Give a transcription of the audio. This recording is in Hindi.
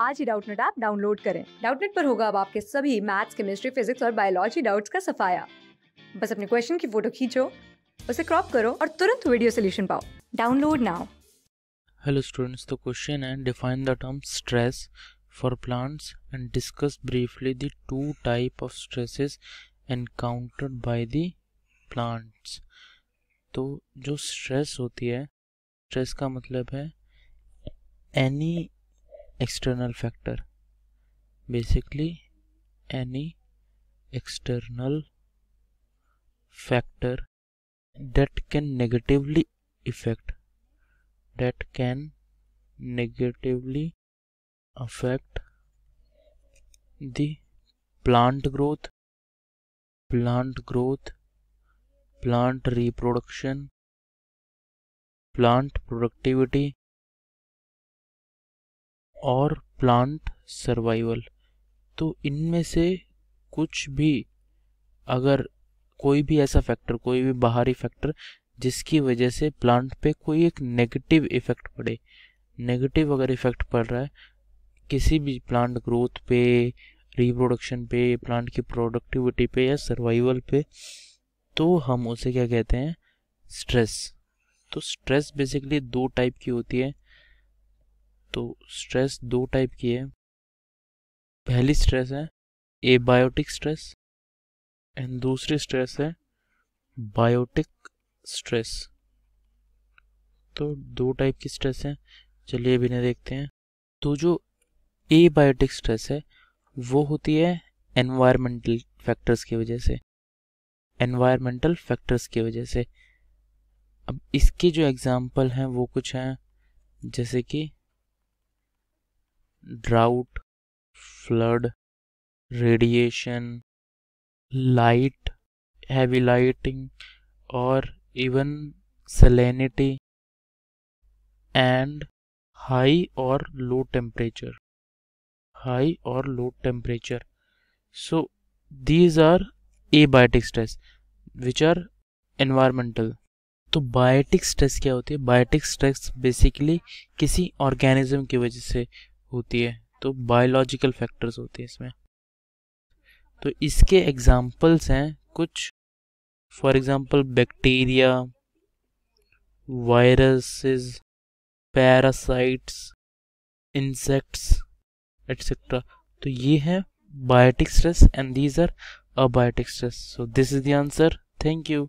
आज ही डाउटनेट ऐप डाउनलोड करें डाउटनेट पर होगा अब आपके सभी मैथ्स केमिस्ट्री फिजिक्स और बायोलॉजी डाउट्स का सफाया बस अपने क्वेश्चन की फोटो खींचो उसे क्रॉप करो और तुरंत वीडियो सोल्यूशन पाओ डाउनलोड नाउ हेलो स्टूडेंट्स तो क्वेश्चन है define the term stress for plants and discuss briefly the two type of stresses encountered by the plants तो जो स्ट्रेस होती है स्ट्रेस का मतलब है any external factor basically any external factor that can negatively affect that can negatively affect the plant growth plant growth plant reproduction plant productivity और प्लांट सर्वाइवल तो इनमें से कुछ भी अगर कोई भी ऐसा फैक्टर कोई भी बाहरी फैक्टर जिसकी वजह से प्लांट पे कोई एक नेगेटिव इफेक्ट पड़े नेगेटिव अगर इफेक्ट पड़ रहा है किसी भी प्लांट ग्रोथ पे रिप्रोडक्शन पे प्लांट की प्रोडक्टिविटी पे या सर्वाइवल पे तो हम उसे क्या कहते हैं स्ट्रेस तो स्ट्रेस बेसिकली दो टाइप की होती है तो स्ट्रेस दो टाइप की है पहली स्ट्रेस है एबायोटिक स्ट्रेस एंड दूसरी स्ट्रेस है बायोटिक स्ट्रेस तो दो टाइप की स्ट्रेस है चलिए बिना देखते हैं तो जो ए बायोटिक स्ट्रेस है वो होती है एनवायरमेंटल फैक्टर्स की वजह से एनवायरमेंटल फैक्टर्स की वजह से अब इसके जो एग्ज़ाम्पल हैं वो कुछ हैं जैसे कि drought flood radiation light heavy lighting और इवन सेलेनिटी एंड हाई और लो टेम्परेचर हाई और low temperature so these are abiotic stress which are environmental तो बायोटिक स्ट्रेस क्या होती है बायोटिक स्ट्रेस बेसिकली किसी ऑर्गेनिज्म की वजह से होती है तो बायोलॉजिकल फैक्टर्स होते हैं इसमें तो इसके एग्जाम्पल्स हैं कुछ for example bacteria viruses parasites insects etcetera तो ये है biotic stress and these are abiotic stress so this is the answer thank you